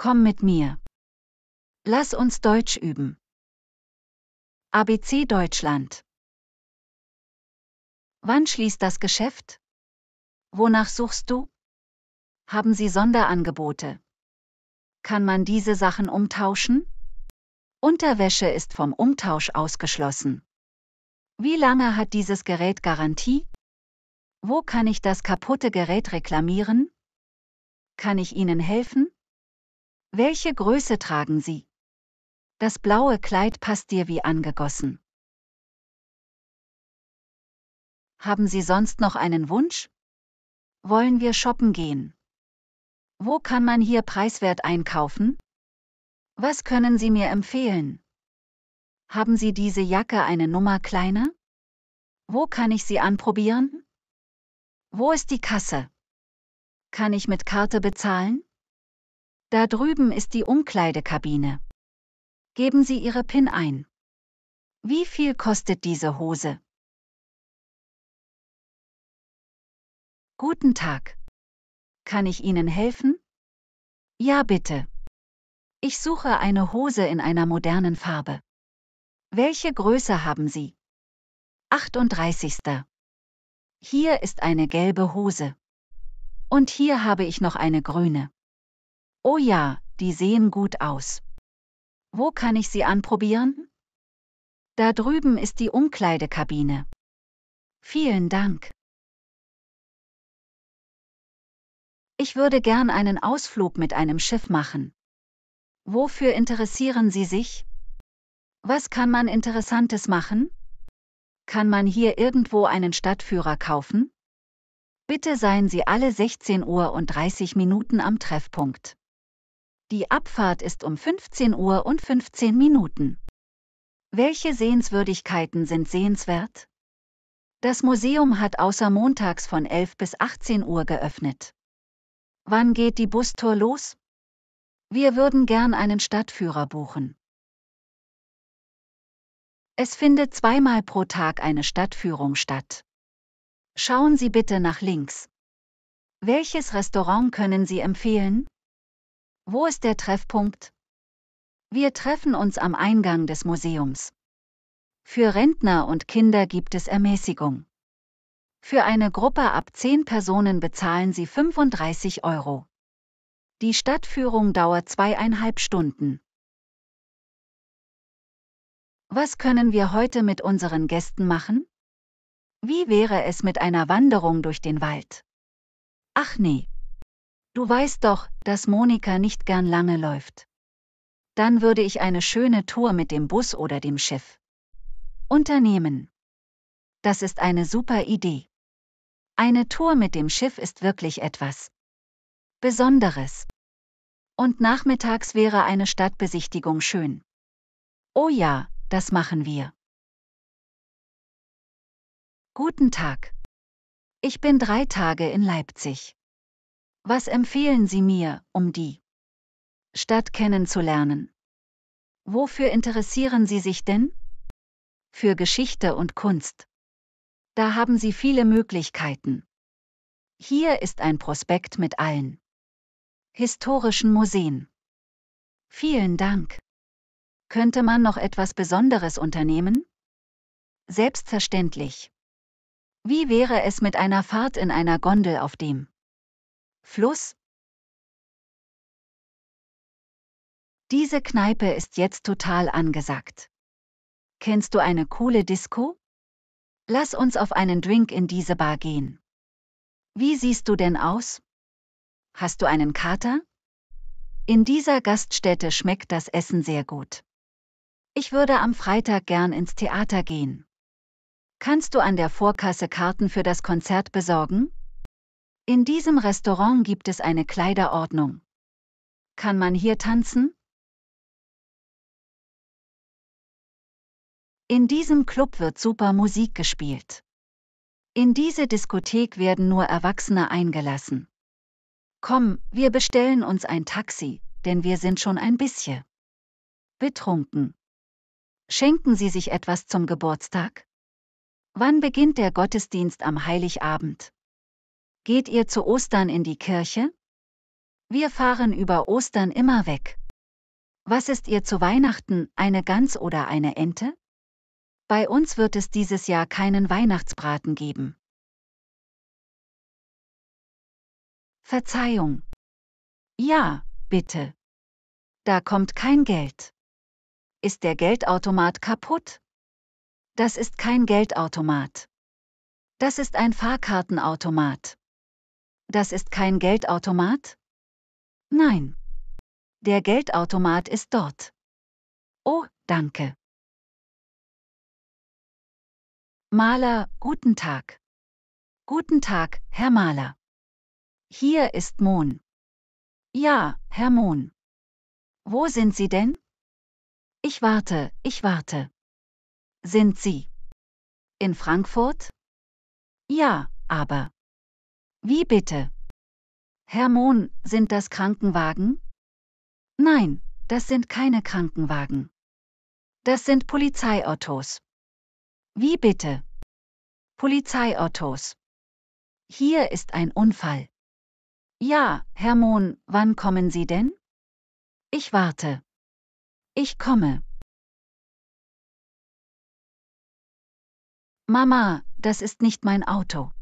Komm mit mir. Lass uns Deutsch üben. ABC Deutschland. Wann schließt das Geschäft? Wonach suchst du? Haben Sie Sonderangebote? Kann man diese Sachen umtauschen? Unterwäsche ist vom Umtausch ausgeschlossen. Wie lange hat dieses Gerät Garantie? Wo kann ich das kaputte Gerät reklamieren? Kann ich Ihnen helfen? Welche Größe tragen Sie? Das blaue Kleid passt dir wie angegossen. Haben Sie sonst noch einen Wunsch? Wollen wir shoppen gehen? Wo kann man hier preiswert einkaufen? Was können Sie mir empfehlen? Haben Sie diese Jacke eine Nummer kleiner? Wo kann ich sie anprobieren? Wo ist die Kasse? Kann ich mit Karte bezahlen? Da drüben ist die Umkleidekabine. Geben Sie Ihre PIN ein. Wie viel kostet diese Hose? Guten Tag. Kann ich Ihnen helfen? Ja, bitte. Ich suche eine Hose in einer modernen Farbe. Welche Größe haben Sie? 38. Hier ist eine gelbe Hose. Und hier habe ich noch eine grüne. Oh ja, die sehen gut aus. Wo kann ich sie anprobieren? Da drüben ist die Umkleidekabine. Vielen Dank. Ich würde gern einen Ausflug mit einem Schiff machen. Wofür interessieren Sie sich? Was kann man Interessantes machen? Kann man hier irgendwo einen Stadtführer kaufen? Bitte seien Sie alle 16 Uhr und 30 Minuten am Treffpunkt. Die Abfahrt ist um 15 Uhr und 15 Minuten. Welche Sehenswürdigkeiten sind sehenswert? Das Museum hat außer montags von 11 bis 18 Uhr geöffnet. Wann geht die Bustour los? Wir würden gern einen Stadtführer buchen. Es findet zweimal pro Tag eine Stadtführung statt. Schauen Sie bitte nach links. Welches Restaurant können Sie empfehlen? Wo ist der Treffpunkt? Wir treffen uns am Eingang des Museums. Für Rentner und Kinder gibt es Ermäßigung. Für eine Gruppe ab 10 Personen bezahlen sie 35 Euro. Die Stadtführung dauert zweieinhalb Stunden. Was können wir heute mit unseren Gästen machen? Wie wäre es mit einer Wanderung durch den Wald? Ach nee. Du weißt doch, dass Monika nicht gern lange läuft. Dann würde ich eine schöne Tour mit dem Bus oder dem Schiff unternehmen. Das ist eine super Idee. Eine Tour mit dem Schiff ist wirklich etwas Besonderes. Und nachmittags wäre eine Stadtbesichtigung schön. Oh ja, das machen wir. Guten Tag. Ich bin drei Tage in Leipzig. Was empfehlen Sie mir, um die Stadt kennenzulernen? Wofür interessieren Sie sich denn? Für Geschichte und Kunst. Da haben Sie viele Möglichkeiten. Hier ist ein Prospekt mit allen historischen Museen. Vielen Dank. Könnte man noch etwas Besonderes unternehmen? Selbstverständlich. Wie wäre es mit einer Fahrt in einer Gondel auf dem Fluss? Diese Kneipe ist jetzt total angesagt. Kennst du eine coole Disco? Lass uns auf einen Drink in diese Bar gehen. Wie siehst du denn aus? Hast du einen Kater? In dieser Gaststätte schmeckt das Essen sehr gut. Ich würde am Freitag gern ins Theater gehen. Kannst du an der Vorkasse Karten für das Konzert besorgen? In diesem Restaurant gibt es eine Kleiderordnung. Kann man hier tanzen? In diesem Club wird super Musik gespielt. In diese Diskothek werden nur Erwachsene eingelassen. Komm, wir bestellen uns ein Taxi, denn wir sind schon ein bisschen betrunken. Schenken Sie sich etwas zum Geburtstag? Wann beginnt der Gottesdienst am Heiligabend? Geht ihr zu Ostern in die Kirche? Wir fahren über Ostern immer weg. Was ist ihr zu Weihnachten, eine Gans oder eine Ente? Bei uns wird es dieses Jahr keinen Weihnachtsbraten geben. Verzeihung. Ja, bitte. Da kommt kein Geld. Ist der Geldautomat kaputt? Das ist kein Geldautomat. Das ist ein Fahrkartenautomat. Das ist kein Geldautomat? Nein. Der Geldautomat ist dort. Oh, danke. Maler, guten Tag. Guten Tag, Herr Maler. Hier ist Mohn. Ja, Herr Mohn. Wo sind Sie denn? Ich warte, ich warte. Sind Sie in Frankfurt? Ja, aber. Wie bitte? Herr Mohn, sind das Krankenwagen? Nein, das sind keine Krankenwagen. Das sind Polizeiautos. Wie bitte? Polizeiautos. Hier ist ein Unfall. Ja, Herr Mohn, wann kommen Sie denn? Ich warte. Ich komme. Mama, das ist nicht mein Auto.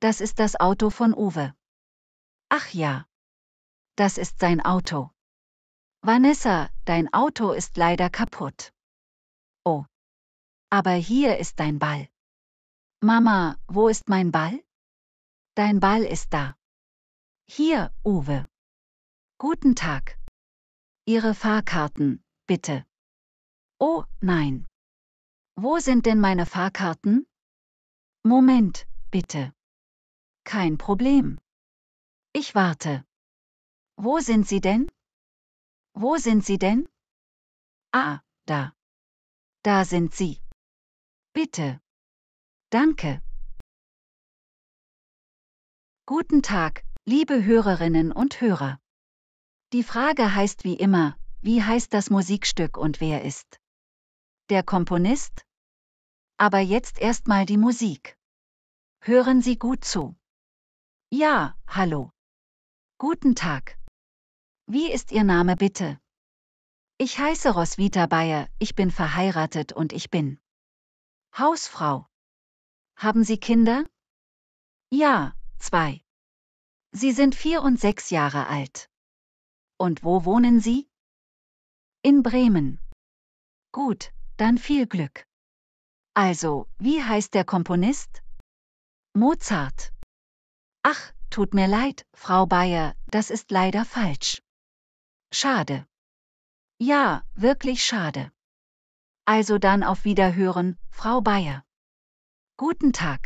Das ist das Auto von Uwe. Ach ja. Das ist sein Auto. Vanessa, dein Auto ist leider kaputt. Oh. Aber hier ist dein Ball. Mama, wo ist mein Ball? Dein Ball ist da. Hier, Uwe. Guten Tag. Ihre Fahrkarten, bitte. Oh, nein. Wo sind denn meine Fahrkarten? Moment, bitte. Kein Problem. Ich warte. Wo sind Sie denn? Wo sind Sie denn? Ah, da. Da sind Sie. Bitte. Danke. Guten Tag, liebe Hörerinnen und Hörer. Die Frage heißt wie immer, wie heißt das Musikstück und wer ist der Komponist? Aber jetzt erstmal die Musik. Hören Sie gut zu. Ja, hallo. Guten Tag. Wie ist Ihr Name bitte? Ich heiße Roswitha Bayer, ich bin verheiratet und ich bin Hausfrau. Haben Sie Kinder? Ja, zwei. Sie sind vier und sechs Jahre alt. Und wo wohnen Sie? In Bremen. Gut, dann viel Glück. Also, wie heißt der Komponist? Mozart. Ach, tut mir leid, Frau Bayer, das ist leider falsch. Schade. Ja, wirklich schade. Also dann auf Wiederhören, Frau Bayer. Guten Tag.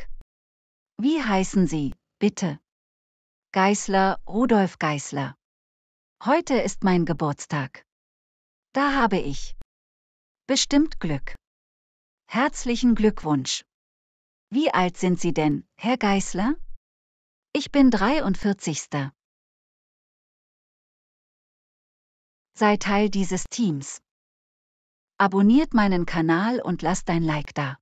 Wie heißen Sie, bitte? Geißler, Rudolf Geißler. Heute ist mein Geburtstag. Da habe ich bestimmt Glück. Herzlichen Glückwunsch. Wie alt sind Sie denn, Herr Geißler? Ich bin 43. Sei Teil dieses Teams. Abonniert meinen Kanal und lass dein Like da.